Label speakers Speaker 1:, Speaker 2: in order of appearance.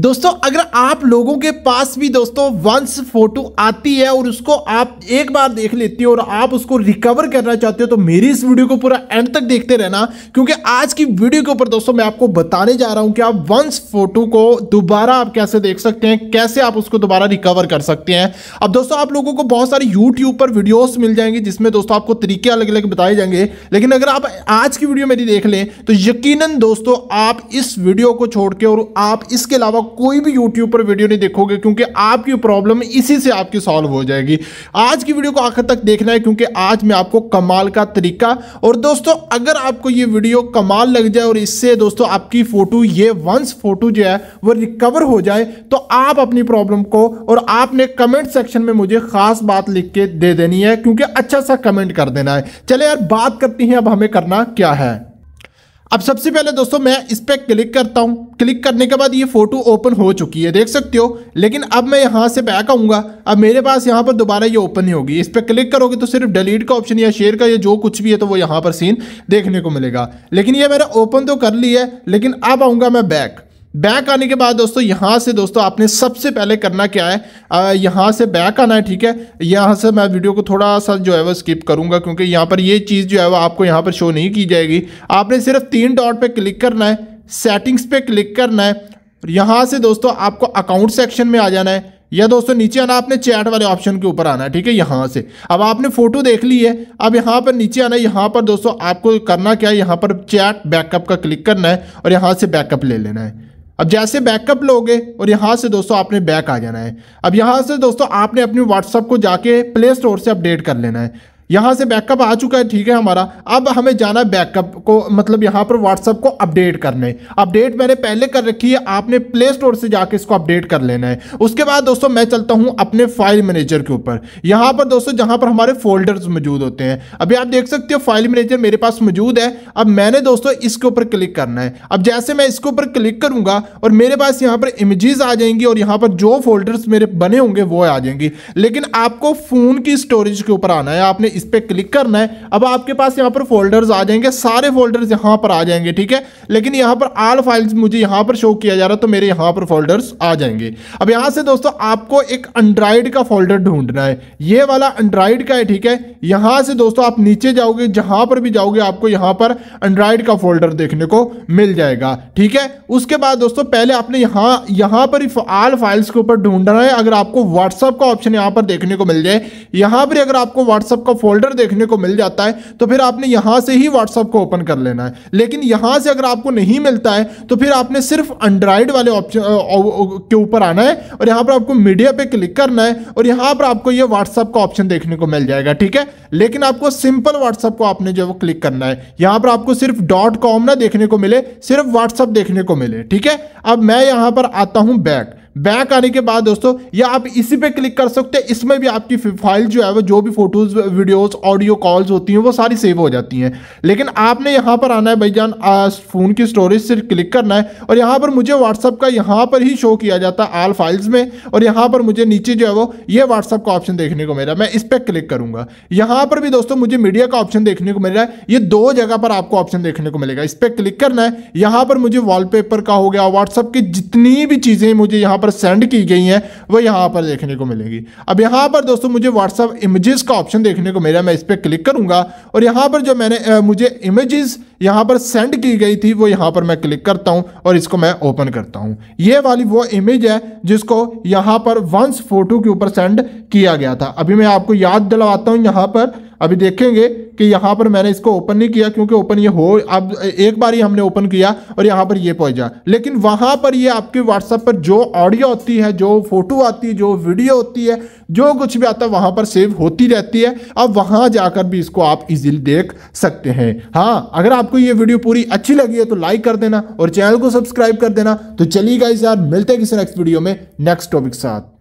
Speaker 1: दोस्तों अगर आप लोगों के पास भी दोस्तों वंस फोटो आती है और उसको आप एक बार देख लेते हो और आप उसको रिकवर करना चाहते हो तो मेरी इस वीडियो को पूरा एंड तक देखते रहना क्योंकि आज की वीडियो के ऊपर दोस्तों मैं आपको बताने जा रहा हूं कि आप वंस फोटो को दोबारा आप कैसे देख सकते हैं कैसे आप उसको दोबारा रिकवर कर सकते हैं अब दोस्तों आप लोगों को बहुत सारे यूट्यूब पर वीडियोस मिल जाएंगे जिसमें दोस्तों आपको तरीके अलग अलग बताए जाएंगे लेकिन अगर आप आज की वीडियो मेरी देख लें तो यकीन दोस्तों आप इस वीडियो को छोड़ के और आप इसके अलावा कोई भी यूट्यूब पर वीडियो नहीं देखोगे क्योंकि आपकी प्रॉब्लम इसी से आपकी सॉल्व हो जाएगी आज की वीडियो को आखिर तक देखना है क्योंकि आज मैं आपको कमाल का तरीका और दोस्तों अगर आपको ये वीडियो कमाल लग जाए और इससे दोस्तों आपकी फ़ोटो ये वंस फ़ोटो जो है वो रिकवर हो जाए तो आप अपनी प्रॉब्लम को और आपने कमेंट सेक्शन में मुझे ख़ास बात लिख के दे देनी है क्योंकि अच्छा सा कमेंट कर देना है चले यार बात करती हैं अब हमें करना क्या है अब सबसे पहले दोस्तों मैं इस पर क्लिक करता हूँ क्लिक करने के बाद ये फोटो ओपन हो चुकी है देख सकते हो लेकिन अब मैं यहाँ से बैक आऊँगा अब मेरे पास यहाँ पर दोबारा ये ओपन नहीं होगी इस पर क्लिक करोगे तो सिर्फ डिलीट का ऑप्शन या शेयर का या जो कुछ भी है तो वो यहाँ पर सीन देखने को मिलेगा लेकिन ये मैंने ओपन तो कर ली है लेकिन अब आऊँगा मैं बैक बैक आने के बाद दोस्तों यहाँ से दोस्तों आपने सबसे पहले करना क्या है यहाँ से बैक आना है ठीक है यहाँ से मैं वीडियो को थोड़ा सा जो है वो स्किप करूँगा क्योंकि यहाँ पर ये चीज़ जो है वो आपको यहाँ पर शो नहीं की जाएगी आपने सिर्फ तीन डॉट पर क्लिक करना है सेटिंग्स पे क्लिक करना है यहाँ से दोस्तों आपको अकाउंट सेक्शन में आ जाना है या दोस्तों नीचे आना आपने चैट वाले ऑप्शन के ऊपर आना है ठीक है यहाँ से अब आपने फोटो देख ली है अब यहाँ पर नीचे आना है यहाँ पर दोस्तों आपको करना क्या है यहाँ पर चैट बैकअप का क्लिक करना है और यहाँ से बैकअप ले लेना है अब जैसे बैकअप लोगे और यहाँ से दोस्तों आपने बैक आ जाना है अब यहाँ से दोस्तों आपने अपने व्हाट्सअप को जाके प्ले स्टोर से अपडेट कर लेना है यहाँ से बैकअप आ चुका है ठीक है हमारा अब हमें जाना है बैकअप को मतलब यहाँ पर व्हाट्सअप को अपडेट करने अपडेट मैंने पहले कर रखी है आपने प्ले स्टोर से जाके इसको अपडेट कर लेना है उसके बाद दोस्तों मैं चलता हूँ अपने फाइल मैनेजर के ऊपर यहाँ पर दोस्तों जहाँ पर हमारे फोल्डर्स मौजूद होते हैं अभी आप देख सकते हो फाइल मैनेजर मेरे पास मौजूद है अब मैंने दोस्तों इसके ऊपर क्लिक करना है अब जैसे मैं इसके ऊपर क्लिक करूंगा और मेरे पास यहाँ पर इमेजेस आ जाएंगी और यहाँ पर जो फोल्डर्स मेरे बने होंगे वो आ जाएंगी लेकिन आपको फ़ोन की स्टोरेज के ऊपर आना है आपने इस पर क्लिक करना है अब आपके पास यहाँ पर फोल्डर्स आ जाएंगे सारे फोल्डर्स यहाँ पर आ जाएंगे ठीक है लेकिन यहाँ पर आल फाइल्स मुझे यहाँ पर शो किया जा रहा है तो मेरे यहाँ पर फोल्डर्स आ जाएंगे अब यहाँ से दोस्तों आपको एक एंड्राइड का फोल्डर ढूंढना है ये वाला एंड्राइड का है ठीक है यहाँ से दोस्तों आप नीचे जाओगे जहाँ पर भी जाओगे आपको यहाँ पर एंड्राइड का फोल्डर देखने को मिल जाएगा ठीक है उसके बाद दोस्तों पहले आपने यहाँ यहाँ पर आल फाइल्स के ऊपर ढूंढना है अगर आपको व्हाट्सअप का ऑप्शन यहाँ पर देखने को मिल जाए यहाँ पर अगर आपको व्हाट्सअप का फोल्डर देखने को मिल जाता है तो फिर आपने यहां से ही व्हाट्सअप को ओपन कर लेना है लेकिन यहां से अगर आपको नहीं मिलता है तो फिर आपने सिर्फ एंड्राइड वाले ऑप्शन के ऊपर आना है और यहां पर आपको मीडिया पे क्लिक करना है और यहाँ पर आपको यह व्हाट्सअप का ऑप्शन देखने को मिल जाएगा ठीक है लेकिन आपको सिंपल व्हाट्सअप को आपने जो क्लिक करना है यहाँ पर आपको सिर्फ डॉट कॉम ना देखने को मिले सिर्फ व्हाट्सअप देखने को मिले ठीक है अब मैं यहां पर आता हूं बैक बैक आने के बाद दोस्तों या आप इसी पे क्लिक कर सकते हैं इसमें भी आपकी फाइल जो है वो जो भी फोटोज वीडियोस ऑडियो कॉल्स होती हैं वो सारी सेव हो जाती हैं लेकिन आपने यहाँ पर आना है भाई जान फ़ोन की स्टोरेज से क्लिक करना है और यहाँ पर मुझे व्हाट्सअप का यहाँ पर ही शो किया जाता है आल फाइल्स में और यहाँ पर मुझे नीचे जो है वो ये व्हाट्सअप का ऑप्शन देखने को मिला मैं इस पर क्लिक करूँगा यहाँ पर भी दोस्तों मुझे मीडिया का ऑप्शन देखने को मिल रहा है ये दो जगह पर आपको ऑप्शन देखने को मिलेगा इस पर क्लिक करना है यहाँ पर मुझे वॉलपेपर का हो गया व्हाट्सअप की जितनी भी चीज़ें मुझे यहाँ पर पर सेंड की गई हैं वो यहाँ पर देखने को मिलेंगी अब यहाँ पर दोस्तों मुझे व्हाट्सअप इमेजेस का ऑप्शन देखने को मिला मैं इस पर क्लिक करूँगा और यहाँ पर जो मैंने आ, मुझे इमेजेस यहाँ पर सेंड की गई थी वो यहाँ पर मैं क्लिक करता हूँ और इसको मैं ओपन करता हूँ ये वाली वो इमेज है जिसको यहाँ पर वंस फोटो के ऊपर सेंड किया गया था अभी मैं आपको याद दिलवाता हूँ यहाँ पर अभी देखेंगे कि यहाँ पर मैंने इसको ओपन नहीं किया क्योंकि ओपन ये हो अब एक बार ही हमने ओपन किया और यहाँ पर ये पहुँचा लेकिन वहाँ पर ये आपके व्हाट्सएप पर जो ऑडियो होती है जो फोटो आती है जो वीडियो होती है जो कुछ भी आता है वहाँ पर सेव होती रहती है अब वहाँ जाकर भी इसको आप इजीली देख सकते हैं हाँ अगर आपको ये वीडियो पूरी अच्छी लगी है तो लाइक कर देना और चैनल को सब्सक्राइब कर देना तो चलिएगा इस यार मिलते हैं किसी नेक्स्ट वीडियो में नेक्स्ट टॉपिक साथ